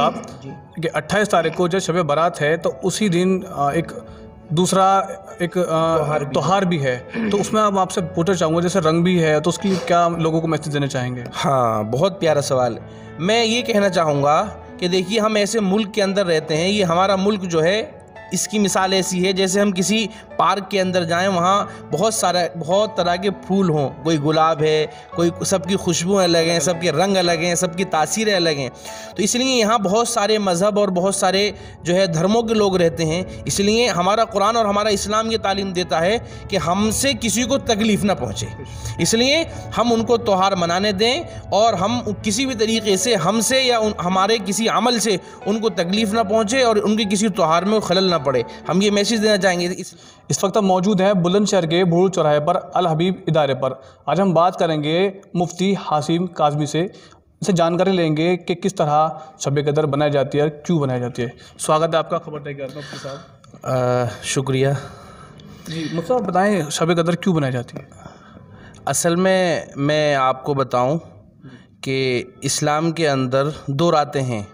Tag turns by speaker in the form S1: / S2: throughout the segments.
S1: साहब कि अट्ठाईस तारीख को जब शब बारात है तो उसी दिन एक दूसरा एक त्यौहार भी, भी है तो उसमें अब आपसे पूछना चाहूँगा जैसे रंग भी है तो उसकी क्या लोगों को मैसेज देना चाहेंगे हाँ बहुत प्यारा सवाल मैं ये कहना चाहूँगा कि देखिए हम ऐसे मुल्क के अंदर रहते हैं ये हमारा मुल्क जो
S2: है इसकी मिसाल ऐसी है जैसे हम किसी पार्क के अंदर जाएं वहाँ बहुत सारा बहुत तरह के फूल हों कोई गुलाब है कोई सबकी खुशबू अलग हैं सबके रंग अलग हैं सबकी तासीरें अलग हैं तो इसलिए यहाँ बहुत सारे मज़हब और बहुत सारे जो है धर्मों के लोग रहते हैं इसलिए हमारा कुरान और हमारा इस्लाम ये तालीम देता है कि हमसे किसी को तकलीफ़ ना पहुँचे इसलिए हम उनको त्यौहार मनाने दें और हम किसी भी तरीके से हमसे या हमारे किसी अमल से उनको तकलीफ़ ना पहुँचे और उनके किसी त्यौहार
S1: में खलल ना पड़े हम ये मैसेज देना चाहेंगे इस इस वक्त हम मौजूद हैं बुलंदशहर के भूड़ चौराहे पर अल हबीब इदारे पर आज हम बात करेंगे मुफ्ती हासिम काजमी से से जानकारी लेंगे कि किस तरह शब कदर बनाई जाती है और क्यों बनाई जाती है स्वागत है आपका खबर तय करना शुक्रिया जी मुफ्ती साहब बताएँ शब कदर क्यों बनाई
S2: जाती है असल में मैं आपको बताऊं कि इस्लाम के अंदर दो रातें हैं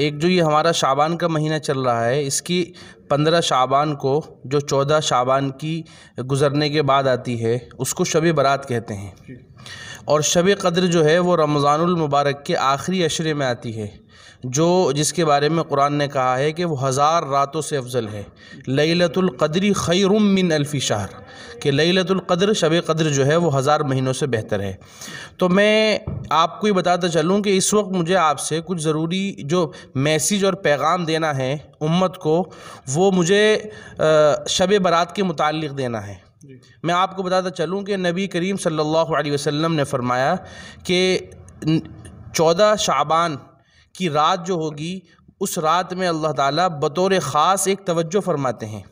S2: एक जो ये हमारा शाबान का महीना चल रहा है इसकी पंद्रह शाबान को जो चौदह शाबान की गुज़रने के बाद आती है उसको शब बारात कहते हैं और शब कदर जो है वो रमज़ानमबारक के आखिरी अशरे में आती है जो जिसके बारे में कुरान ने कहा है कि वो हज़ार रातों से अफजल है लतुल्क़दरी खैरुम मिन अल्फ़ी शहर कि लतुल्क़द्र शब कदर जो है वो हज़ार महीनों से बेहतर है तो मैं आपको ये बताता चलूँ कि इस वक्त मुझे आपसे कुछ ज़रूरी जो मैसेज और पैगाम देना है उम्मत को वो मुझे शब बारात के मुतक़ देना है मैं आपको बताता चलूँ कि नबी करीम सल्लल्लाहु अलैहि वसल्लम ने फरमाया कि चौदह शाबान की रात जो होगी उस रात में अल्लाह ताला बतौर ख़ास एक तवज्जो फरमाते हैं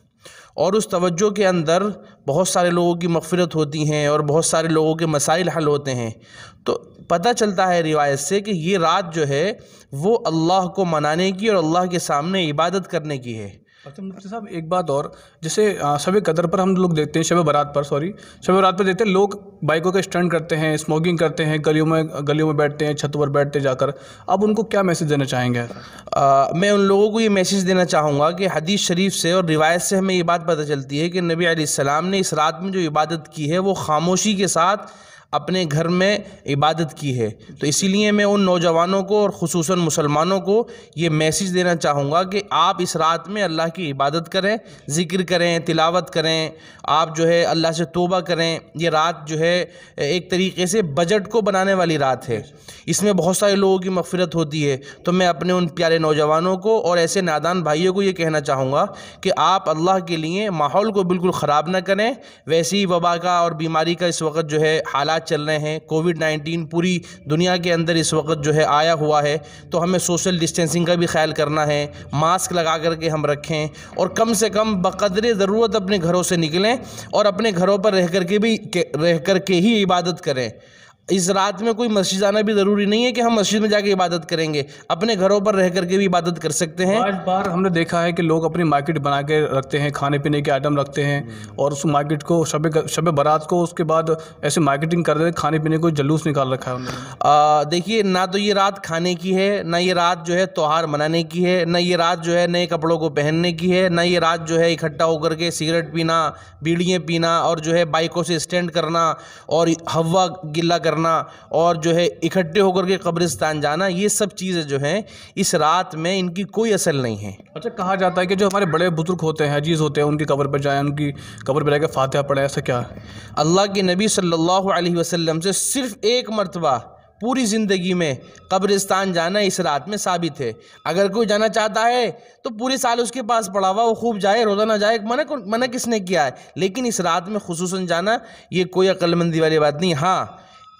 S2: और उस तवज्जो के अंदर बहुत सारे लोगों की मफ़रत होती हैं और बहुत सारे लोगों के मसाइल हल होते हैं तो पता चलता है रिवायत
S1: से कि ये रात जो है वो अल्लाह को मनाने की और अल्लाह के सामने इबादत करने की है अच्छा मुफ्ती साहब एक बात और जैसे शब कदर पर हम लोग देखते हैं शब बारात पर सॉरी शब बारात पर देखते हैं लोग बाइकों के स्टंट करते हैं स्मोकिंग करते हैं गलियों में गलियों में बैठते हैं छत पर बैठते जाकर अब उनको क्या मैसेज देना चाहेंगे आ, मैं उन लोगों को ये मैसेज देना चाहूँगा
S2: कि हदीस शरीफ से और रिवायत से हमें ये बात पता चलती है कि नबी आसमाम ने इस रात में जो इबादत की है वो खामोशी के साथ अपने घर में इबादत की है तो इसीलिए मैं उन नौजवानों को और ख़ूस मुसलमानों को ये मैसेज देना चाहूँगा कि आप इस रात में अल्लाह की इबादत करें ज़िक्र करें तिलावत करें आप जो है अल्लाह से तोबा करें ये रात जो है एक तरीके से बजट को बनाने वाली रात है इसमें बहुत सारे लोगों की मफ़रत होती है तो मैं अपने उन प्यारे नौजवानों को और ऐसे नादान भाइयों को ये कहना चाहूँगा कि आप अल्लाह के लिए माहौल को बिल्कुल ख़राब ना करें वैसे ही वबा का और बीमारी का इस वक्त जो है हालात हालात चल रहे हैं कोविड नाइन्टीन पूरी दुनिया के अंदर इस वक्त जो है आया हुआ है तो हमें सोशल डिस्टेंसिंग का भी ख्याल करना है मास्क लगा करके हम रखें और कम से कम बकदर ज़रूरत अपने घरों से निकलें और अपने घरों पर रह करके भी रह करके ही इबादत करें इस रात में कोई मस्जिद आना भी ज़रूरी नहीं है कि हम
S1: मस्जिद में जाके इबादत करेंगे अपने घरों पर रह करके भी इबादत कर सकते हैं आज बार हमने देखा है कि लोग अपनी मार्केट बना के रखते हैं खाने पीने के आइटम रखते हैं हम्म। और उस मार्केट को शब शब बारात को उसके बाद ऐसे मार्केटिंग कर रहे खाने पीने को जलूस निकाल रखा है देखिए ना
S2: तो ये रात खाने की है ना ये रात जो है त्यौहार मनाने की है ना ये रात जो है नए कपड़ों को पहनने की है ना ये रात जो है इकट्ठा होकर के सिगरेट पीना बीड़ियाँ पीना और जो है बाइकों से स्टैंड करना और हवा गिल्ला करना और जो है इकट्ठे होकर के
S1: कब्रिस्तान जाना ये सब चीज़ें जो हैं इस रात में इनकी कोई असल नहीं है अच्छा कहा जाता है कि जो हमारे बड़े बुजुर्ग होते हैं अजीज़ होते हैं उनकी कब्र पर जाए उनकी कब्र पर जाकर फातह पड़े ऐसा क्या अल्लाह के नबी सल्लल्लाहु अलैहि वसल्लम से सिर्फ़ एक मरतबा पूरी ज़िंदगी में
S2: कब्रिस्तान जाना इस रात में साबित है अगर कोई जाना चाहता है तो पूरे साल उसके पास पड़ा हुआ वो खूब जाए रोज़ा ना जाए मना मना किसने किया है लेकिन इस रात में खसूस जाना ये कोई अक्लमंदी वाली बात नहीं हाँ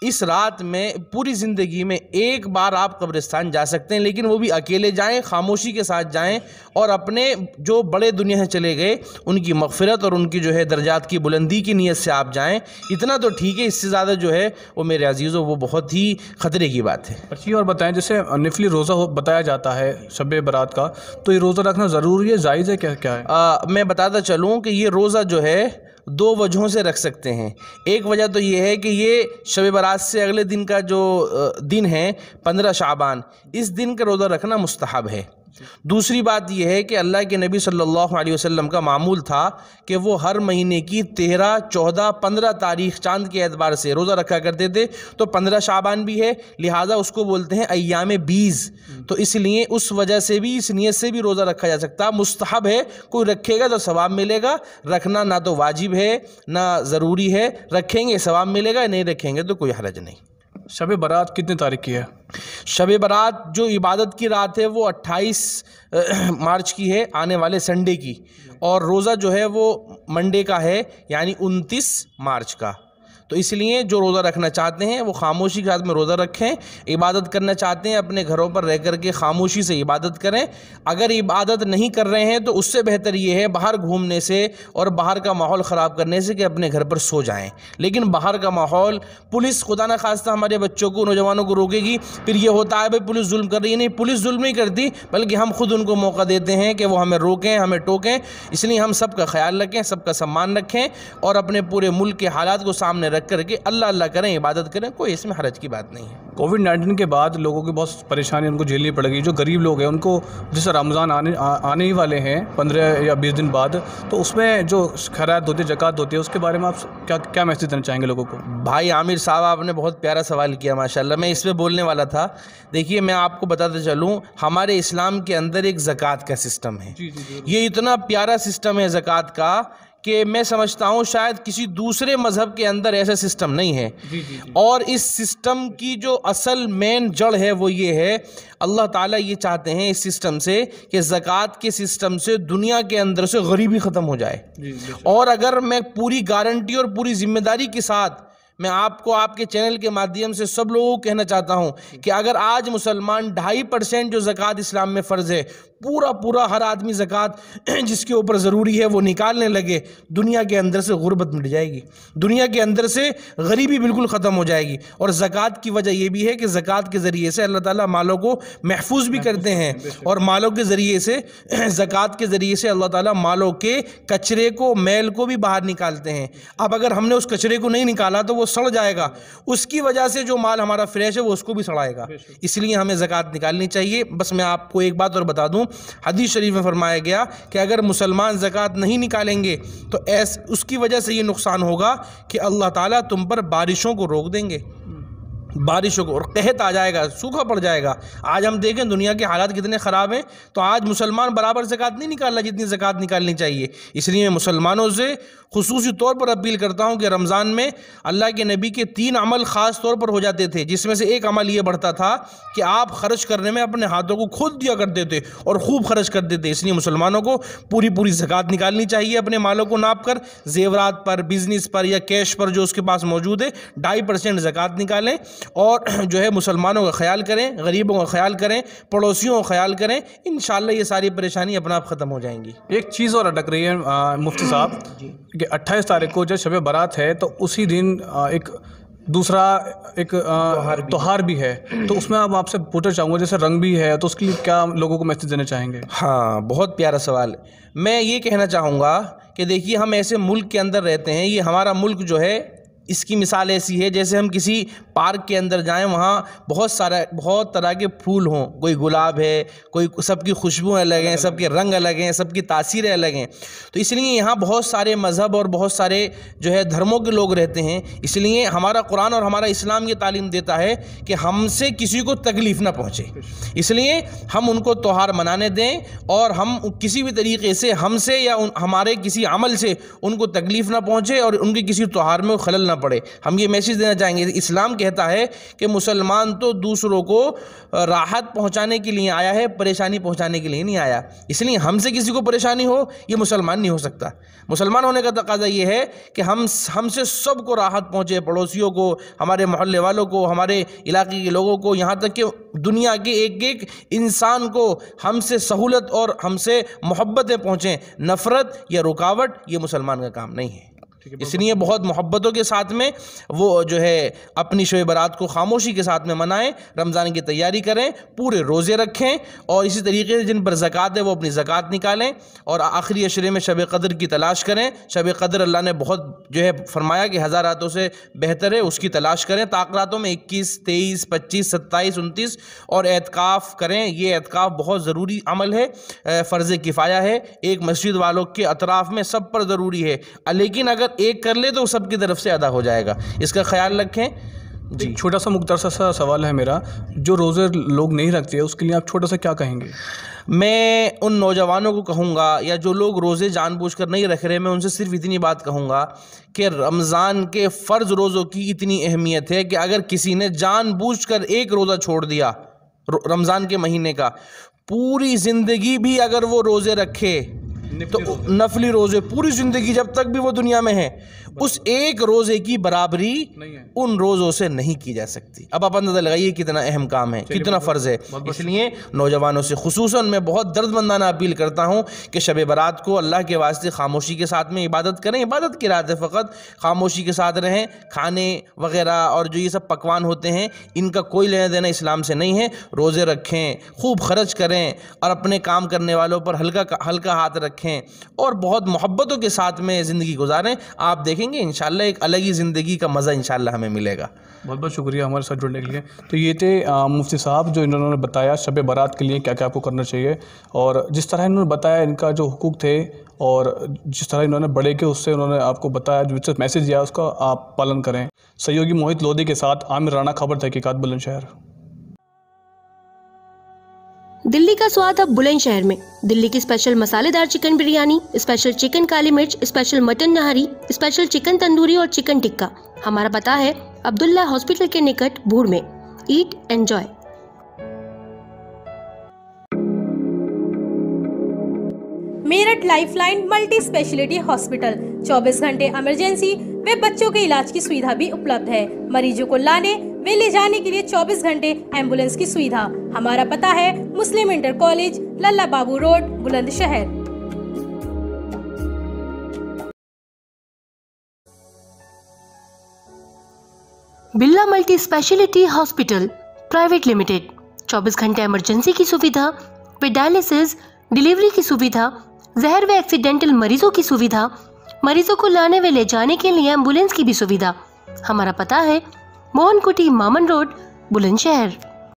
S2: इस रात में पूरी ज़िंदगी में एक बार आप कब्रिस्तान जा सकते हैं लेकिन वो भी अकेले जाएं खामोशी के साथ जाएं और अपने जो बड़े दुनिया से चले गए उनकी मगफरत और उनकी जो है दर्जात की बुलंदी की नीयत से आप जाएं
S1: इतना तो ठीक है इससे ज़्यादा जो है वो मेरे अजीज़ों वो बहुत ही ख़तरे की बात है अच्छी और बताएँ जैसे नफली रोज़ा बताया जाता है शब बरात का तो ये रोज़ा रखना ज़रूरी है जायज़ है क्या क्या है आ, मैं बताता चलूँ कि ये रोज़ा जो है दो वजहों से रख सकते हैं
S2: एक वजह तो ये है कि ये शब बारात से अगले दिन का जो दिन है पंद्रह शाबान इस दिन का रोज़ा रखना मुस्तहब है दूसरी बात यह है कि अल्लाह के नबी सल्लल्लाहु अलैहि वसल्लम का मामूल था कि वो हर महीने की तेरह चौदह पंद्रह तारीख चांद के एतबार से रोज़ा रखा करते थे तो पंद्रह शाबान भी है लिहाजा उसको बोलते हैं अयाम बीज तो इसलिए उस वजह से भी इस नीयत से भी रोज़ा रखा जा सकता है मुस्तहब है कोई रखेगा तो सवाब मिलेगा रखना ना तो वाजिब है ना ज़रूरी है रखेंगे सवाब मिलेगा नहीं रखेंगे तो कोई हरज नहीं शब बारात कितने तारीख की है शब बारात जो इबादत की रात है वो 28 मार्च की है आने वाले संडे की और रोज़ा जो है वो मंडे का है यानी 29 मार्च का तो इसलिए जो रोज़ा रखना चाहते हैं वो खामोशी के साथ में रोज़ा रखें इबादत करना चाहते हैं अपने घरों पर रह कर के खामोशी से इबादत करें अगर इबादत नहीं कर रहे हैं तो उससे बेहतर ये है बाहर घूमने से और बाहर का माहौल ख़राब करने से कि अपने घर पर सो जाएँ लेकिन बाहर का माहौल पुलिस खुदा न खास्ता हमारे बच्चों को नौजवानों को रोकेगी फिर ये होता है भाई पुलिस जुल्म कर रही है नहीं पुलिस जुल्म नहीं करती बल्कि हम खुद उनको मौका देते हैं कि वो हमें रोकें हमें टोकें इसलिए हम सबका ख्याल रखें सबका सम्मान रखें और अपने पूरे मुल्क के हालात को सामने रखें रख करके अल्लाह अल्लाह करें इबादत करें कोई इसमें हरज की बात नहीं है
S1: कोविड नाइन्टीन के बाद लोगों की बहुत परेशानी उनको झेलनी पड़ गई जो गरीब लोग हैं उनको जैसे रमज़ान आने आ, आने ही वाले हैं पंद्रह या बीस दिन बाद तो उसमें जो खैरात होती है जक़ात होती है उसके बारे में आप क्या क्या मैसेज देना चाहेंगे लोगों को भाई आमिर साहब आपने बहुत प्यारा सवाल किया माशाला मैं इस पर बोलने वाला था
S2: देखिए मैं आपको बताता चलूँ हमारे इस्लाम के अंदर एक ज़क़़त का सिस्टम है ये इतना प्यारा सिस्टम है ज़क़़त का कि मैं समझता हूँ शायद किसी दूसरे मज़हब के अंदर ऐसा सिस्टम नहीं है जी, जी, जी। और इस सिस्टम की जो असल मेन जड़ है वो ये है अल्लाह ताला ये चाहते हैं इस सिस्टम से कि ज़क़़त के सिस्टम से दुनिया के अंदर से गरीबी ख़त्म हो जाए और अगर मैं पूरी गारंटी और पूरी ज़िम्मेदारी के साथ मैं आपको आपके चैनल के माध्यम से सब लोगों को कहना चाहता हूँ कि अगर आज मुसलमान ढाई परसेंट जो जक़ात इस्लाम में फ़र्ज़ है पूरा पूरा हर आदमी ज़क़़त जिसके ऊपर ज़रूरी है वो निकालने लगे दुनिया के अंदर से गुर्बत मिट जाएगी दुनिया के अंदर से गरीबी बिल्कुल ख़त्म हो जाएगी और ज़क़़त की वजह यह भी है कि ज़क़़त के ज़रिए से अल्लाह ताला मालों को महफूज भी करते हैं और मालों के ज़रिए से ज़क़़त के ज़रिए से अल्लाह ताला मालों के कचरे को मैल को भी बाहर निकालते हैं अब अगर हमने उस कचरे को नहीं निकाला तो वो सड़ जाएगा उसकी वजह से जो माल हमारा फ्रेश है वो उसको भी सड़ाएगा इसलिए हमें ज़क़़त निकालनी चाहिए बस मैं आपको एक बात और बता दूँ हदीस शरीफ में फरमाया गया कि अगर मुसलमान ज़क़़त नहीं निकालेंगे तो ऐस उसकी वजह से ये नुकसान होगा कि अल्लाह ताला तुम पर बारिशों को रोक देंगे बारिशों को और कहत आ जाएगा सूखा पड़ जाएगा आज हम देखें दुनिया के हालात कितने ख़राब हैं तो आज मुसलमान बराबर ज़क़ात नहीं निकाल रहा जितनी ज़क़़त निकालनी चाहिए इसलिए मैं मुसलमानों से खसूस तौर पर अपील करता हूँ कि रमज़ान में अल्लाह के नबी के तीन अमल ख़ास तौर पर हो जाते थे जिसमें से एक अमल ये बढ़ता था कि आप खर्च करने में अपने हाथों को खोद दिया करते थे और खूब खर्च करते थे इसलिए मुसलमानों को पूरी पूरी ज़क़़त निकालनी चाहिए अपने मालों को नाप कर जेवरात पर बिज़नेस पर या कैश पर जो उसके पास मौजूद है ढाई परसेंट ज़क़ात निकालें और जो है मुसलमानों का ख्याल करें गरीबों का ख्याल करें पड़ोसियों का ख्याल करें इन ये सारी परेशानी अपना आप ख़त्म हो जाएंगी
S1: एक चीज़ और अटक रही है मुफ्ती साहब कि अट्ठाईस तारीख को जब शब बारात है तो उसी दिन एक दूसरा एक त्यौहार भी, भी है तो उसमें अब आपसे पूछना चाहूँगा जैसे रंग भी है तो उसके लिए क्या लोगों को मैसेज देना चाहेंगे हाँ बहुत प्यारा सवाल
S2: मैं ये कहना चाहूँगा कि देखिए हम ऐसे मुल्क के अंदर रहते हैं ये हमारा मुल्क जो है इसकी मिसाल ऐसी है जैसे हम किसी पार्क के अंदर जाएं वहाँ बहुत सारा बहुत तरह के फूल हों कोई गुलाब है कोई सबकी खुशबू अलग हैं सबके रंग अलग हैं सबकी तासीरें अलग हैं तो इसलिए यहाँ बहुत सारे मज़हब और बहुत सारे जो है धर्मों के लोग रहते हैं इसलिए हमारा कुरान और हमारा इस्लाम ये तालीम देता है कि हमसे किसी को तकलीफ़ ना पहुँचे इसलिए हम उनको त्यौहार मनाने दें और हम किसी भी तरीके से हमसे या हमारे किसी अमल से उनको तकलीफ़ ना पहुँचे और उनके किसी त्यौहार में खलल करना पड़े हम ये मैसेज देना चाहेंगे इस्लाम कहता है कि मुसलमान तो दूसरों को राहत पहुंचाने के लिए आया है परेशानी पहुंचाने के लिए नहीं आया इसलिए हमसे किसी को परेशानी हो ये मुसलमान नहीं हो सकता मुसलमान होने का तकाजा ये है कि हम हमसे सबको राहत पहुँचे पड़ोसियों को हमारे मोहल्ले वालों को हमारे इलाके के लोगों को यहाँ तक कि दुनिया के एक एक इंसान को हमसे सहूलत और हमसे मोहब्बतें पहुँचें नफ़रत या रुकावट ये मुसलमान का काम नहीं है इसलिए बहुत मोहब्बतों के साथ में वो जो है अपनी शब बारात को खामोशी के साथ में मनाएं रमज़ान की तैयारी करें पूरे रोज़े रखें और इसी तरीके से जिन पर ज़क़ात है वो अपनी ज़क़ात निकालें और आखिरी अशरे में शब कदर की तलाश करें शब कदर अल्लाह ने बहुत जो है फरमाया कि हज़ार रातों से बेहतर है उसकी तलाश करें ताक रातों में इक्कीस तेईस पच्चीस सत्ताईस उनतीस और एतकाफ़ करें ये एतकाफ़ बहुत ज़रूरी अमल है फ़र्ज़ किफ़ाया है एक मस्जिद वालों के अतराफ़ में सब पर ज़रूरी है लेकिन अगर एक कर ले तो सबकी तरफ से अदा
S1: हो जाएगा इसका ख्याल रखें जी छोटा सा मुख्तर सा सवाल है मेरा जो रोज़े लोग नहीं रखते उसके लिए आप छोटा सा क्या कहेंगे मैं उन नौजवानों को कहूँगा
S2: या जो लोग रोज़े जानबूझकर नहीं रख रहे मैं उनसे सिर्फ इतनी बात कहूँगा कि रमज़ान के फ़र्ज़ रोज़ों की इतनी अहमियत है कि अगर किसी ने जानबूझकर एक रोज़ा छोड़ दिया रमज़ान के महीने का पूरी ज़िंदगी भी अगर वो रोज़े रखे तो नफली रोज़े पूरी ज़िंदगी जब तक भी वो दुनिया में है उस एक रोज़े की बराबरी उन रोज़ों से नहीं की जा सकती अब आप अंदाज़ा लगाइए कितना अहम काम है कितना फ़र्ज़ है इसलिए नौजवानों से खसूस मैं बहुत दर्दमंदाना अपील करता हूँ कि शब बारात को अल्लाह के वास्ते खामोशी के साथ में इबादत करें इबादत की रात है फ़कत खामोशी के साथ रहें खाने वगैरह और जो ये सब पकवान होते हैं इनका कोई लेना देना इस्लाम से नहीं है रोज़े रखें खूब खर्च करें और अपने काम करने वालों पर हल्का हल्का हाथ रखें रखें और बहुत मोहब्बतों के साथ में ज़िंदगी गुजारें आप देखेंगे इन एक अलग ही ज़िंदगी का मज़ा इन हमें मिलेगा
S1: बहुत बहुत शुक्रिया हमारे साथ जुड़ने के लिए तो ये थे मुफ्ती साहब जो इन्होंने बताया शब बारात के लिए क्या क्या आपको करना चाहिए और जिस तरह इन्होंने बताया इनका जो हकूक़ थे और जिस तरह इन्होंने बड़े के उससे उन्होंने आपको बताया जो मैसेज दिया उसका आप पालन करें सहयोगी मोहित लोधी के साथ आमिर राणा खबर तहकीकत बुलंदशहर दिल्ली का स्वाद अब बुलंदशहर में दिल्ली की स्पेशल मसालेदार चिकन बिरयानी स्पेशल चिकन काली मिर्च special mutton nahari special chicken tandoori और चिकन टिक्का हमारा पता है अब्दुल्ला हॉस्पिटल के निकट भूड़ में eat enjoy Meerut lifeline multi speciality hospital 24 घंटे इमरजेंसी व बच्चों के इलाज की सुविधा भी उपलब्ध है मरीजों को लाने वे ले जाने के लिए 24 घंटे एम्बुलेंस की सुविधा हमारा पता है Muslim inter college Lalla Babu road Bulandshahr बिल्ला multi speciality hospital private limited 24 घंटे इमरजेंसी की सुविधा वे डायलिसिस डिलीवरी की सुविधा जहर व एक्सीडेंटल मरीजों की सुविधा मरीजों को लाने व ले जाने के लिए एम्बुलेंस की भी सुविधा हमारा पता है मोहन मामन रोड बुलंदशहर